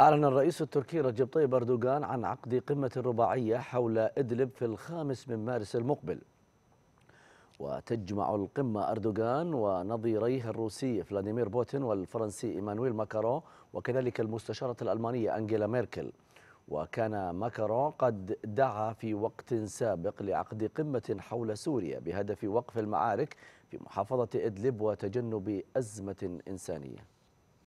أعلن الرئيس التركي رجب طيب أردوغان عن عقد قمة رباعية حول إدلب في الخامس من مارس المقبل وتجمع القمة أردوغان ونظيريه الروسي فلاديمير بوتين والفرنسي إيمانويل ماكرون وكذلك المستشارة الألمانية أنجيلا ميركل وكان ماكرون قد دعا في وقت سابق لعقد قمة حول سوريا بهدف وقف المعارك في محافظة إدلب وتجنب أزمة إنسانية